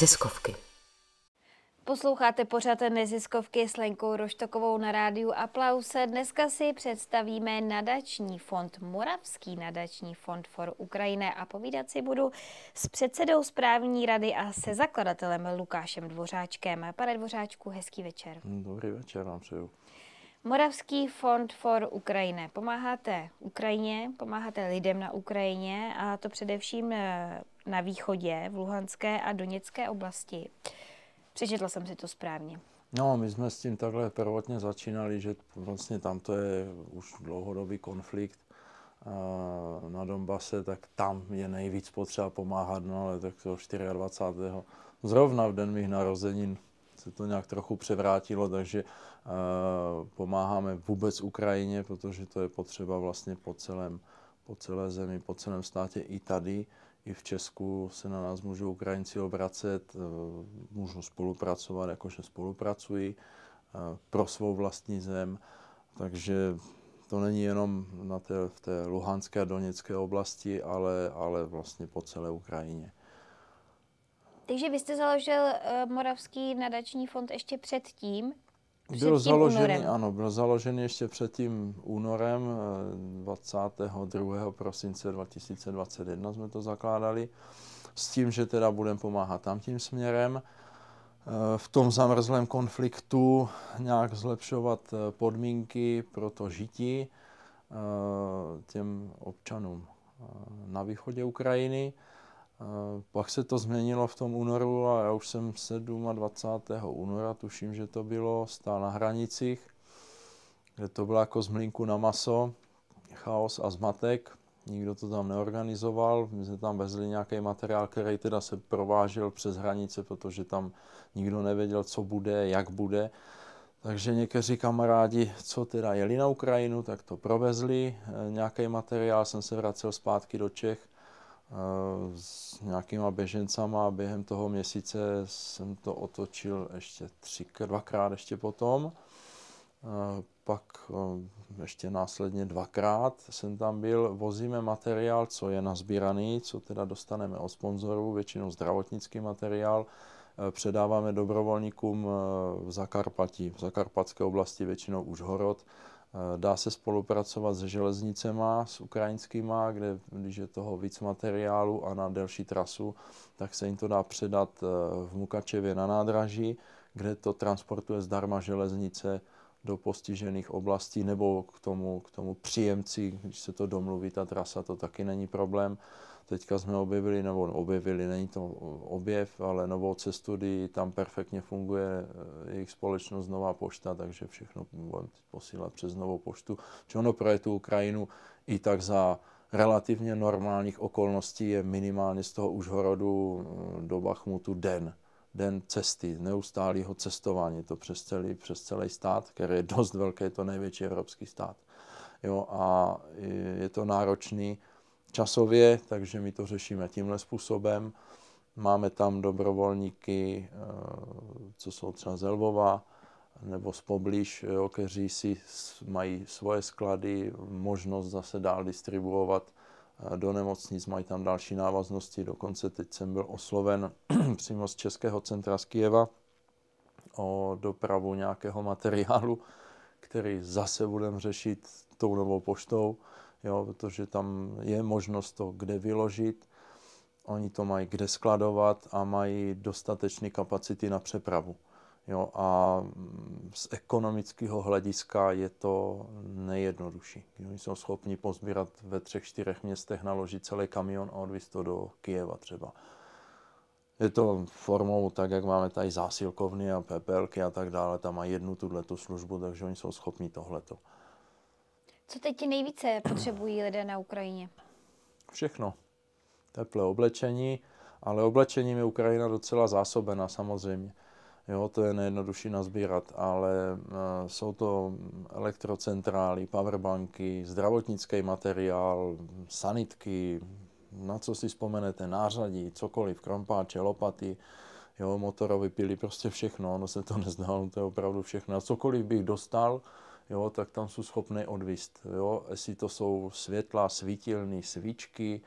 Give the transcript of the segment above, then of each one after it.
neziskovky. Posloucháte pořad neziskovky s Lenkou Roštokovou na rádiu Aplause. Dneska si představíme nadační fond, Moravský nadační fond for Ukrajina a povídat si budu s předsedou správní rady a se zakladatelem Lukášem Dvořáčkem. Pane Dvořáčku, hezký večer. Dobrý večer vám přeju. Moravský fond for Ukrajine. Pomáháte Ukrajině, pomáháte lidem na Ukrajině a to především eh, na východě, v Luhanské a Doněcké oblasti. Přečetla jsem si to správně. No, my jsme s tím takhle prvotně začínali, že vlastně tam to je už dlouhodobý konflikt na Donbase, tak tam je nejvíc potřeba pomáhat, no ale tak to 24. zrovna v den mých narozenin se to nějak trochu převrátilo, takže eh, pomáháme vůbec Ukrajině, protože to je potřeba vlastně po celém, po celé zemi, po celém státě i tady. I v Česku se na nás můžou Ukrajinci obracet, eh, můžou spolupracovat, jakože spolupracují eh, pro svou vlastní zem. Takže to není jenom na té, v té Luhanské a Doněcké oblasti, ale, ale vlastně po celé Ukrajině. Takže vy jste založil uh, Moravský nadační fond ještě předtím? Před byl založený, únorem. ano, byl založený ještě před tím únorem 22. Eh, prosince 2021 jsme to zakládali s tím, že teda budeme pomáhat tam tím směrem. Eh, v tom zamrzlém konfliktu nějak zlepšovat podmínky pro to žití těm občanům na východě Ukrajiny. Eh, pak se to změnilo v tom únoru a já už jsem 27. února, tuším, že to bylo, stál na hranicích, kde to bylo jako zmlínku na maso, chaos a zmatek. Nikdo to tam neorganizoval, my jsme tam vezli nějaký materiál, který teda se provážel přes hranice, protože tam nikdo nevěděl, co bude, jak bude. Takže někteří kamarádi, co teda jeli na Ukrajinu, tak to provezli. Eh, nějaký materiál jsem se vracel zpátky do Čech Eh, s nějakýma běžencama a během toho měsíce jsem to otočil ještě třikrát, dvakrát ještě potom. Eh, pak eh, ještě následně dvakrát jsem tam byl, vozíme materiál, co je nazbíraný, co teda dostaneme od sponzorů, většinou zdravotnický materiál, předáváme dobrovolníkům v Zakarpatí, v Zakarpatské oblasti většinou už horod, Eh, dá se spolupracovat s železnicema, s ukrajinskýma, kde když je toho víc materiálu a na delší trasu, tak se jim to dá předat eh, v Mukačevě na nádraží, kde to transportuje zdarma železnice do postižených oblastí nebo k tomu, k tomu příjemci, když se to domluví, ta trasa, to taky není problém. Teďka jsme objevili, nebo objevili, není to objev, ale novou cestu, kdy tam perfektně funguje eh, jejich společnost Nová pošta, takže všechno budeme posílat přes Novou poštu. Či ono pro tu Ukrajinu i tak za relativně normálních okolností je minimálně z toho Užhorodu mm, do Bachmutu den. Den cesty, neustálého cestování, to přes celý, přes celý stát, který je dost velký, je to největší evropský stát. Jo, a je to náročný, časově, takže my to řešíme tímhle způsobem. Máme tam dobrovolníky, eh, co jsou třeba z Lvova nebo z poblíž, kteří si mají svoje sklady, možnost zase dál distribuovat eh, do nemocnic, mají tam další návaznosti. Dokonce teď jsem byl osloven přímo z Českého centra z Kijeva o dopravu nějakého materiálu, který zase budeme řešit tou novou poštou jo, protože tam je možnost to kde vyložit, oni to mají kde skladovat a mají dostatečné kapacity na přepravu. Jo, a z ekonomického hlediska je to nejjednodušší. Oni jsou schopni pozbírat ve třech, čtyřech městech, naložit celý kamion a odvést to do Kijeva třeba. Je to formou tak, jak máme tady zásilkovny a pepelky a tak dále, tam mají jednu tuhle službu, takže oni jsou schopni tohleto. Co teď nejvíce potřebují lidé na Ukrajině? Všechno. Teplé oblečení, ale oblečením je Ukrajina docela zásobená samozřejmě. Jo, to je nejjednodušší nazbírat, ale eh, jsou to elektrocentrály, powerbanky, zdravotnický materiál, sanitky, na co si vzpomenete, nářadí, cokoliv, krompáče, lopaty, jo, motorový pily, prostě všechno, ono se to nezdálo, to je opravdu všechno. A cokoliv bych dostal, jo, tak tam jsou schopné odvist. Jo. Jestli to jsou světla, svítilny, svíčky,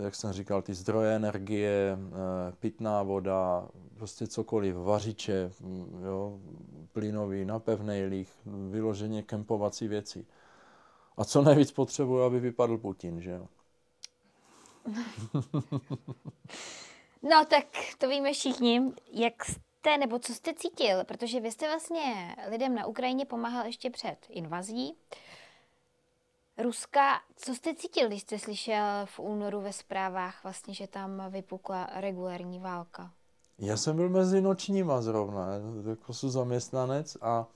eh, jak jsem říkal, ty zdroje energie, eh, pitná voda, prostě cokoliv, vařiče, mm, jo, plynový, napevnej líh, vyloženě kempovací věci. A co nejvíc potřebuje, aby vypadl Putin, že jo? No tak to víme všichni, jak jste, nebo co jste cítil, protože vy jste vlastně lidem na Ukrajině pomáhal ještě před invazí. Ruska, co jste cítil, když jste slyšel v únoru ve zprávách vlastně, že tam vypukla regulární válka? Já jsem byl mezi nočníma zrovna, jako jsem zaměstnanec a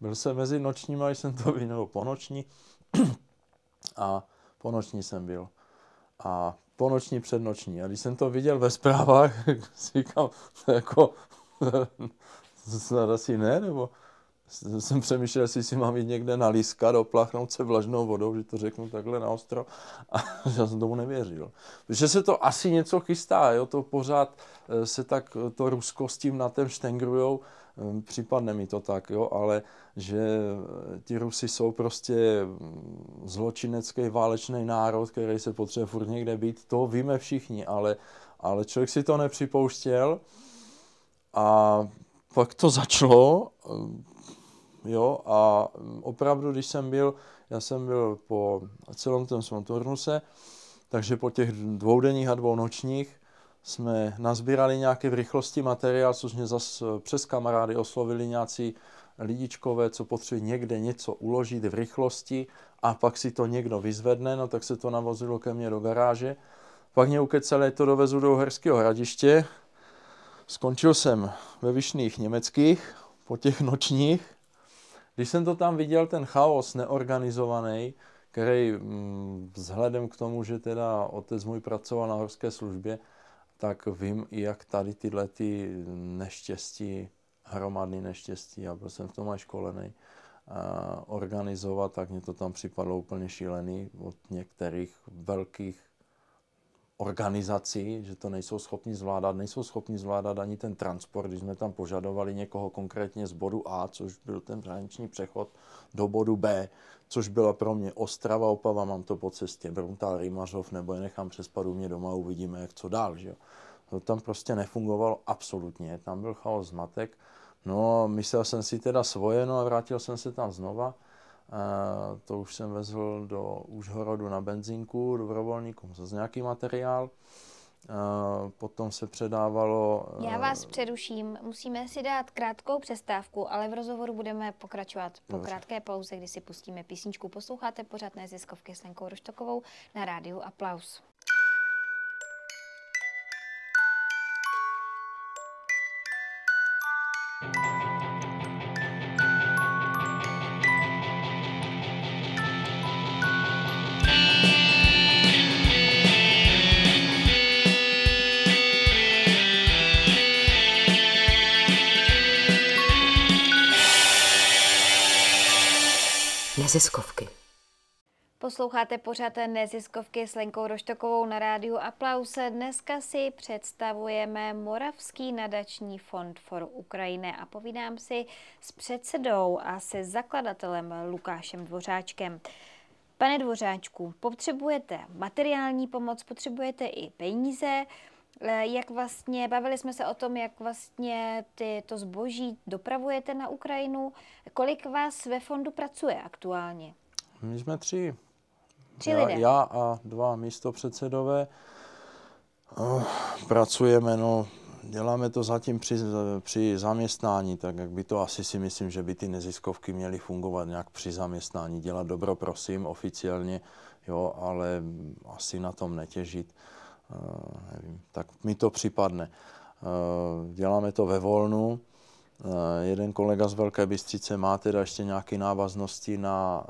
byl jsem mezi nočníma, když jsem to viděl ponoční a ponoční jsem byl. A ponoční, přednoční. A když jsem to viděl ve zprávách, říkám, to jako Snad asi ne, nebo jsem přemýšlel, jestli si mám jít někde na líska, dopláchnout se vlažnou vodou, že to řeknu takhle ostro. A já jsem tomu nevěřil. že se to asi něco chystá, jo, to pořád eh, se tak eh, to Rusko s tím natem štengrujou, ehm, případne mi to tak, jo, ale že eh, ti Rusi jsou prostě mm, zločinecký válečný národ, který se potřebuje furt někde být, to víme všichni, ale, ale člověk si to nepřipouštěl. A pak to začalo, eh, jo, a opravdu, když jsem byl, já jsem byl po celém tom svém turnuse, takže po těch dvou denních a dvou nočních jsme nazbírali nějaké v rychlosti materiál, což mě zase eh, přes kamarády oslovili nějací lidičkové, co potřebují někde něco uložit v rychlosti a pak si to někdo vyzvedne, no tak se to navozilo ke mně do garáže. Pak mě ukecali, to dovezu do Uherského hradiště, Skončil jsem ve Vyšných Německých, po těch nočních. Když jsem to tam viděl, ten chaos neorganizovaný, který mm, vzhledem k tomu, že teda otec můj pracoval na horské službě, tak vím, jak tady tyhle ty neštěstí, hromadný neštěstí, A byl jsem v tom až školený, organizovat, tak mě to tam připadlo úplně šílený od některých velkých organizaci, že to nejsou schopni zvládat. Nejsou schopni zvládat ani ten transport, když jsme tam požadovali někoho konkrétně z bodu A, což byl ten hraniční přechod, do bodu B, což byla pro mě Ostrava, Opava, mám to po cestě, Bruntál, Rýmařov, nebo je nechám přes padu mě doma, uvidíme, jak co dál. Že jo? To tam prostě nefungovalo absolutně, tam byl chaos, zmatek. No, myslel jsem si teda svoje, no a vrátil jsem se tam znova to už jsem vezl do Užhorodu na benzínku dobrovolníkům za nějaký materiál. Potom se předávalo... Já eh, vás přeruším, musíme si dát krátkou přestávku, ale v rozhovoru budeme pokračovat po Dobře. krátké pauze, kdy si pustíme písničku. Posloucháte pořád neziskovky s Lenkou Roštokovou na rádiu Aplaus. neziskovky. Posloucháte pořád neziskovky s Lenkou Roštokovou na rádiu Aplause. Dneska si představujeme Moravský nadační fond for Ukrajine a povídám si s předsedou a se zakladatelem Lukášem Dvořáčkem. Pane Dvořáčku, potřebujete materiální pomoc, potřebujete i peníze, Eh, jak vlastně, bavili jsme se o tom, jak vlastně ty to zboží dopravujete na Ukrajinu. Kolik vás ve fondu pracuje aktuálně? My jsme tři. Tři já, lidé. Já a dva místopředsedové. Eh, pracujeme, no, děláme to zatím při, při zaměstnání, tak jak by to asi si myslím, že by ty neziskovky měly fungovat nějak při zaměstnání, dělat dobro, prosím, oficiálně, jo, ale asi na tom netěžit. Eh, nevím, tak mi to připadne. Eh, děláme to ve volnu. Eh, jeden kolega z Velké Bystřice má teda ještě nějaké návaznosti na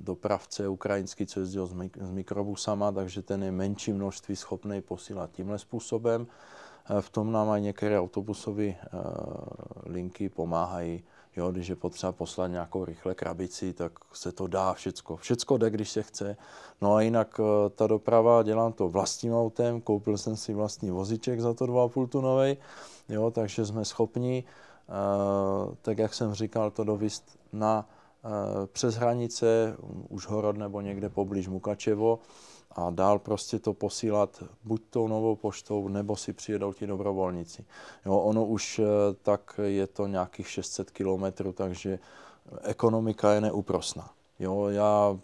dopravce ukrajinský, co jezdil s mikrobusama, takže ten je menší množství schopný posílat tímhle způsobem. Eh, v tom nám aj některé autobusové eh, linky pomáhají. Jo, když je potřeba poslat nějakou rychle krabici, tak se to dá všecko. Všecko jde, když se chce. No a jinak eh, ta doprava, dělám to vlastním autem, koupil jsem si vlastní voziček za to 2,5 tunovej, jo, takže jsme schopni, tak jak jsem říkal, to dovést na přes hranice, už Horod nebo někde poblíž Mukačevo, a dál prostě to posílat buď tou novou poštou, nebo si přijedou ti dobrovolníci. Jo, ono už eh, tak je to nějakých 600 kilometrů, takže ekonomika je neúprosná. Jo, já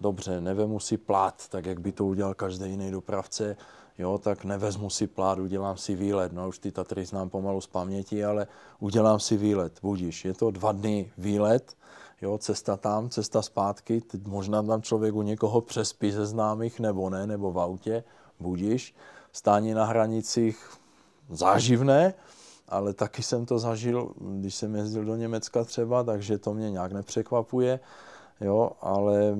dobře, nevemu si plát, tak jak by to udělal každý jiný dopravce, jo, tak nevezmu si plát, udělám si výlet. No už ty Tatry znám pomalu z paměti, ale udělám si výlet, budíš. Je to dva dny výlet, Jo, cesta tam, cesta zpátky, teď možná tam člověk u někoho přespí ze známých nebo ne, nebo v autě, budíš. Stání na hranicích záživné, ale taky jsem to zažil, když jsem jezdil do Německa třeba, takže to mě nějak nepřekvapuje, jo, ale...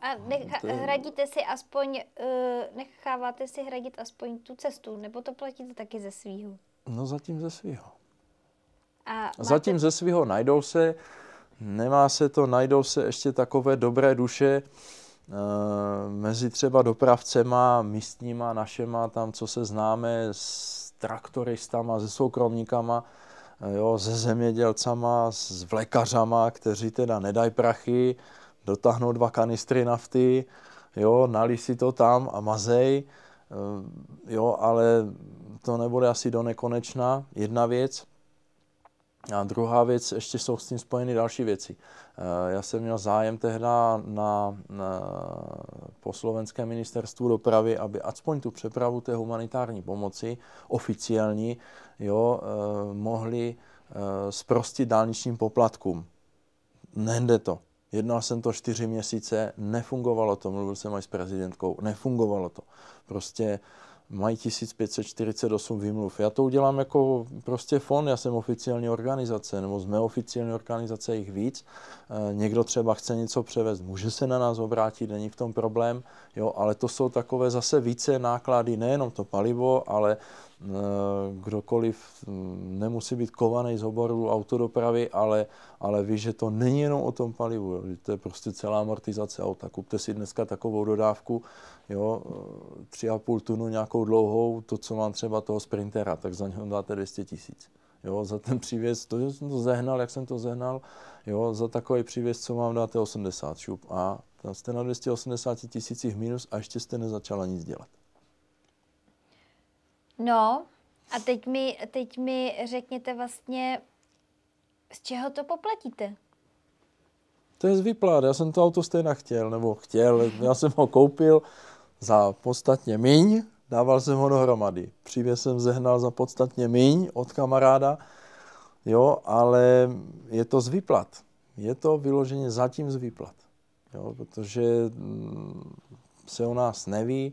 A necha, hradíte si aspoň, eh, necháváte si hradit aspoň tu cestu, nebo to platíte taky ze svýho? No zatím ze svýho. A máte... Zatím ze svého najdou se Nemá se to, najdou se ještě takové dobré duše eh, mezi třeba dopravcema, místníma, našema, tam, co se známe s traktoristama, se soukromníkama, eh, jo, se zemědělcama, s vlekařama, kteří teda nedají prachy, dotáhnou dva kanistry nafty, jo, nalí si to tam a mazej, eh, jo, ale to nebude asi do nekonečna, jedna věc. A druhá věc, ještě jsou s tím spojeny další věci. Eh, já jsem měl zájem tehda na, na, po slovenském ministerstvu dopravy, aby aspoň tu přepravu té humanitární pomoci oficiální jo, eh, mohli eh, zprostit dálničním poplatkům. Nejde to. Jednal jsem to čtyři měsíce, nefungovalo to, mluvil jsem i s prezidentkou, nefungovalo to. Prostě uh, mají 1548 výmluv. Já to udělám jako prostě fond, já jsem oficiální organizace, nebo jsme oficiální organizace, jich víc. Eh, někdo třeba chce něco převést, může se na nás obrátit, není v tom problém, jo, ale to jsou takové zase více náklady, nejenom to palivo, ale Eh, kdokoliv mm, nemusí být kovaný z oboru autodopravy, ale, ale ví, že to není jenom o tom palivu, že to je prostě celá amortizace auta. Kupte si dneska takovou dodávku, jo, eh, tři a půl tunu nějakou dlouhou, to, co mám třeba toho sprintera, tak za něho dáte 200 tisíc. Jo, za ten přívěs, to, že jsem to zehnal, jak jsem to zehnal, jo, za takový přívěs, co mám, dáte 80 šup a tam jste na 280 tisících minus a ještě jste nezačala nic dělat. No, a teď mi, teď mi řekněte vlastně, z čeho to poplatíte? To je z výplat. Já jsem to auto stejně chtěl, nebo chtěl. Já jsem ho koupil za podstatně míň, dával jsem ho dohromady. Příběh jsem zehnal za podstatně míň od kamaráda, jo, ale je to z výplat. Je to vyloženě zatím z výplat, jo, protože mm, se o nás neví,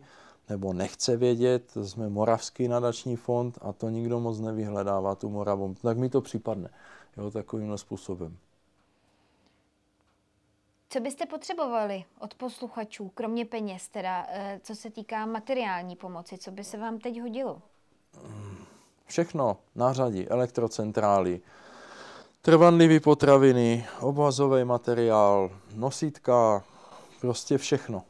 nebo nechce vědět, jsme Moravský nadační fond a to nikdo moc nevyhledává tu Moravu. Tak mi to připadne jo, takovýmhle způsobem. Co byste potřebovali od posluchačů, kromě peněz, teda, eh, co se týká materiální pomoci, co by se vám teď hodilo? Všechno, nářadí, elektrocentrály, trvanlivé potraviny, obvazový materiál, nosítka, prostě všechno.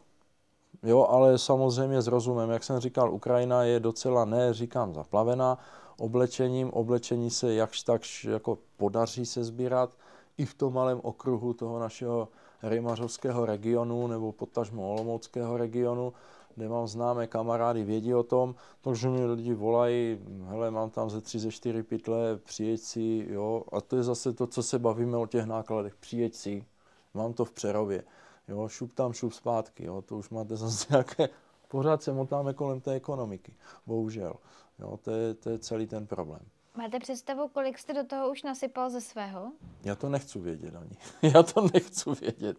Jo, ale samozřejmě s rozumem, jak jsem říkal, Ukrajina je docela, ne říkám zaplavená oblečením, oblečení se jakž tak jako podaří se sbírat i v tom malém okruhu toho našeho rymařovského regionu nebo potažmo olomouckého regionu, kde mám známé kamarády, vědí o tom, takže mi lidi volají, hele, mám tam ze tři, ze čtyři pytle, přijeď si, jo, a to je zase to, co se bavíme o těch nákladech, přijeď si, mám to v Přerově. Jo, šup tam, šup zpátky, jo, to už máte zase nějaké, pořád se motáme kolem té ekonomiky, bohužel. Jo, to, je, to je celý ten problém. Máte představu, kolik jste do toho už nasypal ze svého? Já to nechci vědět ani. Já to nechci vědět.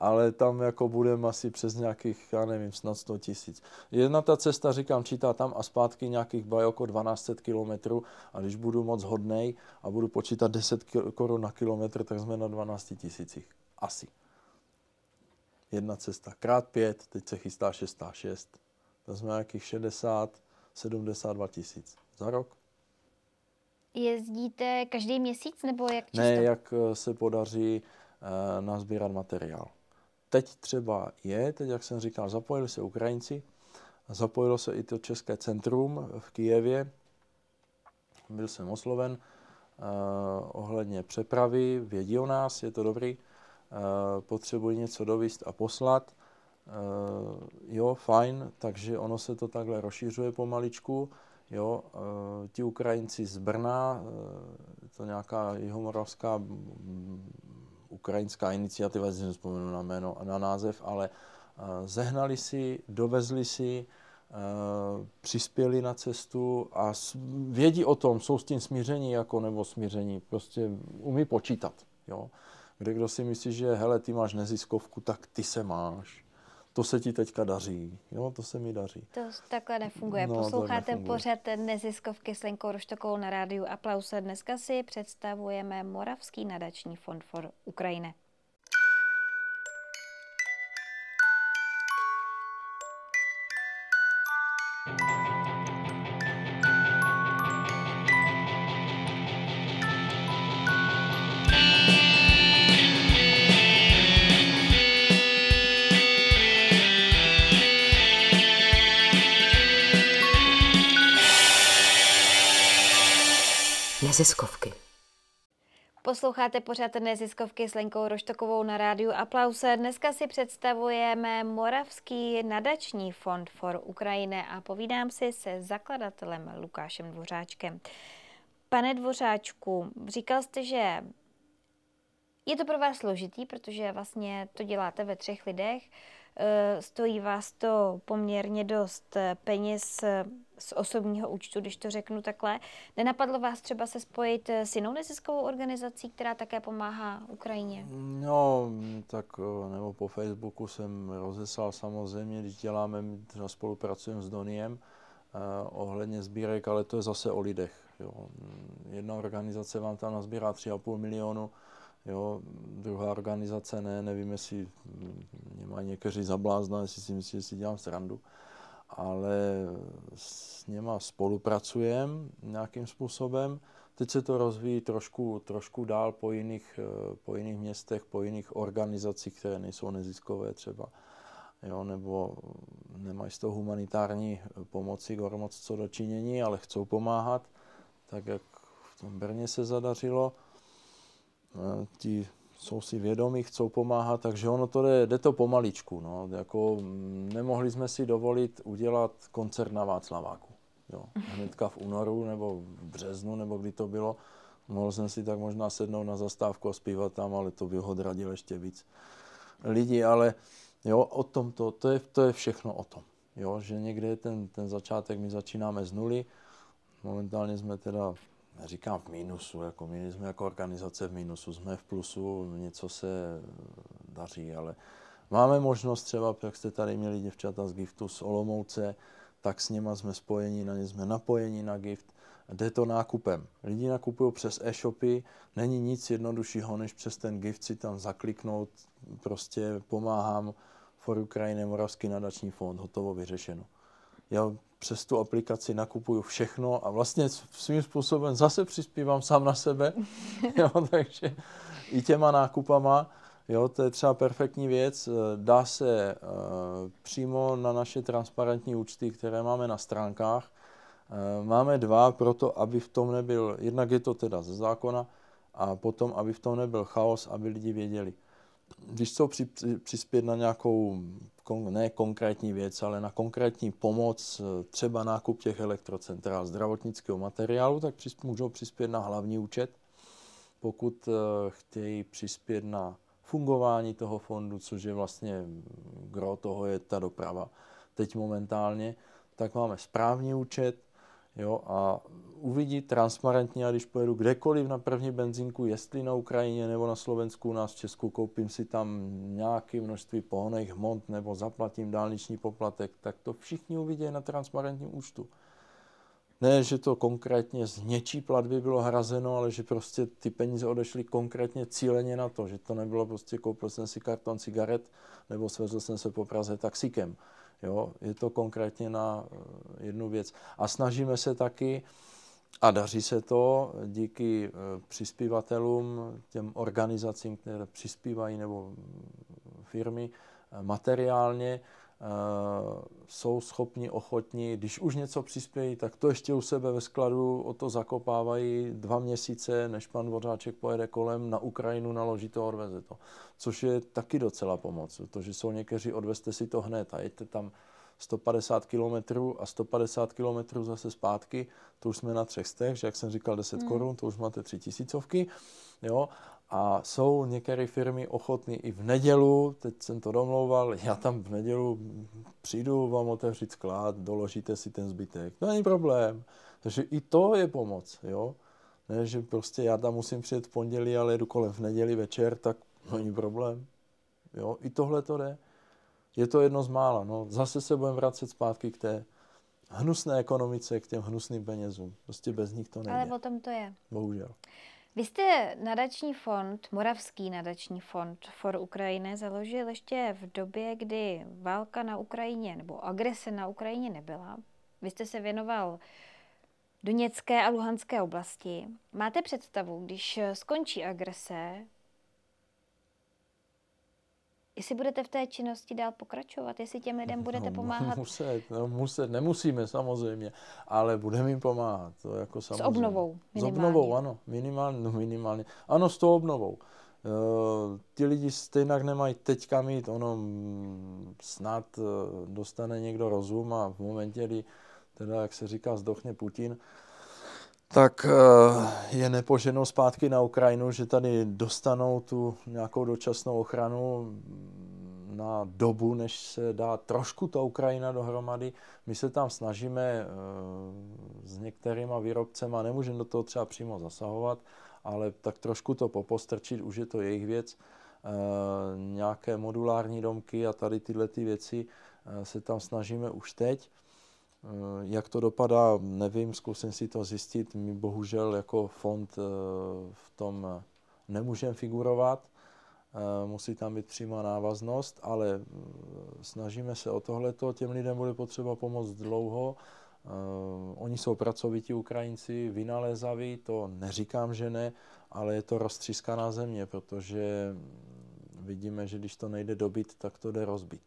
Ale tam jako budeme asi přes nějakých, já nevím, snad 100 tisíc. Jedna ta cesta, říkám, čítá tam a zpátky nějakých bajoko 1200 kilometrů a když budu moc hodnej a budu počítat 10 korun na kilometr, tak jsme na 12 tisících. Asi jedna cesta krát pět, teď se chystá šestá šest. To jsme nějakých 60, 72 tisíc za rok. Jezdíte každý měsíc nebo jak často? Ne, jak eh, se podaří e, nazbírat materiál. Teď třeba je, teď jak jsem říkal, zapojili se Ukrajinci, zapojilo se i to České centrum v Kijevě. Byl jsem osloven eh, ohledně přepravy, vědí o nás, je to dobrý. Eh, potřebuji něco dovíst a poslat, eh, jo, fajn, takže ono se to takhle rozšířuje pomaličku, jo, eh, ti Ukrajinci z Brna, to nějaká jihomoravská ukrajinská iniciativa, si nevzpomenu na jméno, na název, ale zehnali si, dovezli si, přispěli na cestu a vědí o tom, jsou s tím smíření jako nebo smíření, prostě umí počítat. Jo kde kdo si myslí, že hele, ty máš neziskovku, tak ty se máš. To se ti teďka daří. Jo, to se mi daří. To takhle nefunguje. No, Posloucháte nefunguje. pořad neziskovky s Lenkou Roštokou na rádiu Aplause. Dneska si představujeme Moravský nadační fond for Ukrajine. neziskovky. Posloucháte pořád neziskovky s Lenkou Roštokovou na rádiu Aplause. Dneska si představujeme Moravský nadační fond for Ukrajine a povídám si se zakladatelem Lukášem Dvořáčkem. Pane Dvořáčku, říkal jste, že je to pro vás složitý, protože vlastně to děláte ve třech lidech. Eh, stojí vás to poměrně dost eh, peněz eh, z osobního účtu, když to řeknu takhle. Nenapadlo vás třeba se spojit s jinou neziskovou organizací, která také pomáhá Ukrajině? No, tak nebo po Facebooku jsem rozeslal samozřejmě, když děláme, třeba spolupracujeme s Doniem eh, ohledně sbírek, ale to je zase o lidech. Jo. Jedna organizace vám tam nazbírá 3,5 milionu, Jo, druhá organizace ne, nevím, jestli mě mají někteří zablázna, jestli si myslí, že si dělám srandu, ale s něma spolupracujem nějakým způsobem. Teď se to rozvíjí trošku, trošku dál po jiných, po jiných městech, po jiných organizacích, které nejsou neziskové třeba, jo, nebo nemají z toho humanitární pomoci moc co dočinění, ale chcou pomáhat, tak jak v tom Brně se zadařilo, No, ti jsou si vědomí, chcou pomáhat, takže ono to jde, jde to pomaličku. No. Jako, mm, nemohli jsme si dovolit udělat koncert na Václaváku. Jo. Hnedka v únoru nebo v březnu, nebo kdy to bylo. Mohl jsem si tak možná sednout na zastávku a zpívat tam, ale to by ho odradil ještě víc lidí, ale jo, o tom to, to je, to je všechno o tom. Jo, že někde ten, ten začátek, my začínáme z nuly, momentálně jsme teda neříkám v mínusu, jako my jsme jako organizace v mínusu, jsme v plusu, něco se eh, daří, ale máme možnost třeba, jak jste tady měli děvčata z Giftu z Olomouce, tak s nimi jsme spojeni, na ně jsme napojeni na Gift, jde to nákupem. Lidi nakupují přes e-shopy, není nic jednoduššího, než přes ten gift si tam zakliknout, prostě pomáhám for Ukrajine Moravský nadační fond, hotovo vyřešeno já přes tu aplikaci nakupuju všechno a vlastně svým způsobem zase přispívám sám na sebe, jo, takže i těma nákupama, jo, to je třeba perfektní věc, eh, dá se uh, přímo na naše transparentní účty, které máme na stránkách, uh, máme dva proto, aby v tom nebyl, jednak je to teda ze zákona, a potom, aby v tom nebyl chaos, aby lidi věděli když chcou při, přispět na nějakou, kon, ne konkrétní věc, ale na konkrétní pomoc, eh, třeba nákup těch elektrocentrál, zdravotnického materiálu, tak přisp, můžou přispět na hlavní účet. Pokud eh, chtějí přispět na fungování toho fondu, což je vlastně gro toho je ta doprava teď momentálně, tak máme správní účet, Jo, a uvidí transparentně, a když pojedu kdekoliv na první benzínku, jestli na Ukrajině nebo na Slovensku, u nás v Česku, koupím si tam nějaké množství pohoných hmot nebo zaplatím dálniční poplatek, tak to všichni uvidí na transparentním účtu. Ne, že to konkrétně z něčí platby bylo hrazeno, ale že prostě ty peníze odešly konkrétně cíleně na to, že to nebylo prostě koupil jsem si karton cigaret nebo svezl jsem se po Praze taxikem. Jo? Je to konkrétně na eh, jednu věc. A snažíme se taky, a daří se to díky eh, přispívatelům, těm organizacím, které přispívají nebo mm, firmy eh, materiálně, Eh, jsou schopni, ochotní, když už něco přispějí, tak to ještě u sebe ve skladu o to zakopávají dva měsíce, než pan Dvořáček pojede kolem na Ukrajinu, naloží to, odveze to. Což je taky docela pomoc, protože jsou někteří, odvezte si to hned a jeďte tam 150 km a 150 km zase zpátky, to už jsme na třech stech, že jak jsem říkal 10 hmm. korun, to už máte tři tisícovky, jo, a jsou některé firmy ochotné i v nedělu, teď jsem to domlouval, já tam v nedělu přijdu vám otevřít sklad, doložíte si ten zbytek. To není problém. Takže i to je pomoc, jo. Ne, že prostě já tam musím přijet v pondělí, ale jdu kolem v neděli večer, tak není problém. Jo, i tohle to jde. Je to jedno z mála. No, zase se budeme vracet zpátky k té hnusné ekonomice, k těm hnusným penězům. Prostě bez nich to není. Ale o tom to je. Bohužel. Vy jste nadační fond, Moravský nadační fond for Ukrajine založil ještě v době, kdy válka na Ukrajině nebo agrese na Ukrajině nebyla. Vy jste se věnoval Doněcké a Luhanské oblasti. Máte představu, když skončí agrese, jestli budete v té činnosti dál pokračovat, jestli těm lidem no, budete no, pomáhat. Muset, no, muset, nemusíme samozřejmě, ale budeme jim pomáhat. To jako samozřejmě. S obnovou minimálně. S obnovou, ano, minimálně, no minimálně. Ano, s tou obnovou. Uh, ty lidi stejnak nemají teďka mít, jít, ono mm, snad uh, dostane někdo rozum a v momentě, kdy teda, jak se říká, zdochne Putin, tak eh, je nepoženou zpátky na Ukrajinu, že tady dostanou tu nějakou dočasnou ochranu na dobu, než se dá trošku ta Ukrajina dohromady. My se tam snažíme eh, s některýma výrobcema, nemůžeme do toho třeba přímo zasahovat, ale tak trošku to popostrčit, už je to jejich věc. Eh, nějaké modulární domky a tady tyhle ty věci se tam snažíme už teď. Eh, jak to dopadá, nevím, zkusím si to zjistit. My bohužel jako fond eh, v tom eh, nemůžeme figurovat. Musí tam být přímá návaznost, ale snažíme se o tohleto. Těm lidem bude potřeba pomoc dlouho. Oni jsou pracovití Ukrajinci, vynalézaví, to neříkám, že ne, ale je to roztřískaná země, protože mm, vidíme, že když to nejde dobit, tak to jde rozbit.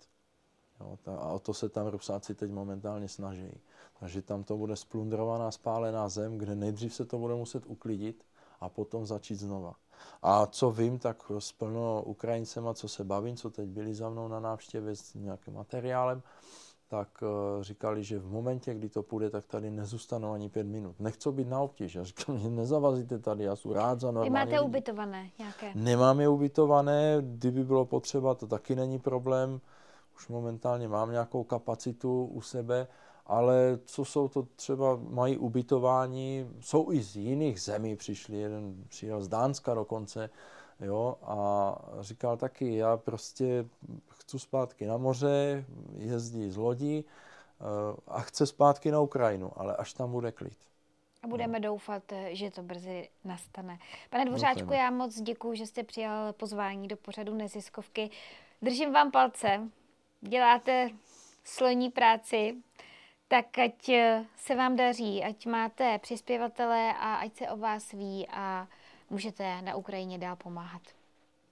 Jo, ta, a o to se tam Rusáci teď momentálně snaží. Takže tam to bude splundrovaná, spálená zem, kde nejdřív se to bude muset uklidit a potom začít znova. A co vím, tak s plno Ukrajincema, co se bavím, co teď byli za mnou na návštěvě s nějakým materiálem, tak eh, říkali, že v momentě, kdy to půjde, tak tady nezůstanou ani pět minut. Nechcou být na obtíž. Já říkám, že nezavazíte tady, já jsem rád za normální máte ubytované nějaké? Nemám je ubytované, kdyby bylo potřeba, to taky není problém už momentálně mám nějakou kapacitu u sebe, ale co jsou to třeba, mají ubytování, jsou i z jiných zemí přišli, jeden přijel z Dánska dokonce, jo, a říkal taky, já prostě chci zpátky na moře, jezdí z lodí eh, a chce zpátky na Ukrajinu, ale až tam bude klid. A budeme no. doufat, že to brzy nastane. Pane Dvořáčku, já moc děkuji, že jste přijal pozvání do pořadu neziskovky. Držím vám palce děláte sloní práci, tak ať eh, se vám daří, ať máte přispěvatele a ať se o vás ví a můžete na Ukrajině dál pomáhat.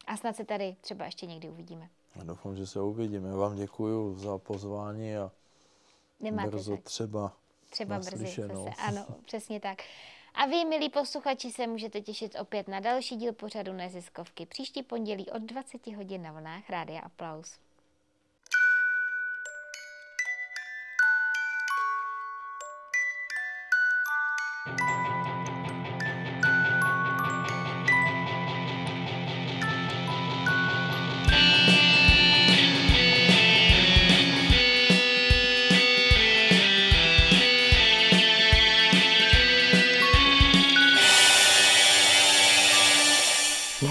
A snad se tady třeba ještě někdy uvidíme. Já doufám, že se uvidíme. vám děkuji za pozvání a Nemáte brzo tak. třeba Třeba brzy zase, ano, přesně tak. A vy, milí posluchači, se můžete těšit opět na další díl pořadu Neziskovky příští pondělí od 20 hodin na vlnách Rádia Aplaus.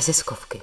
neziskovky.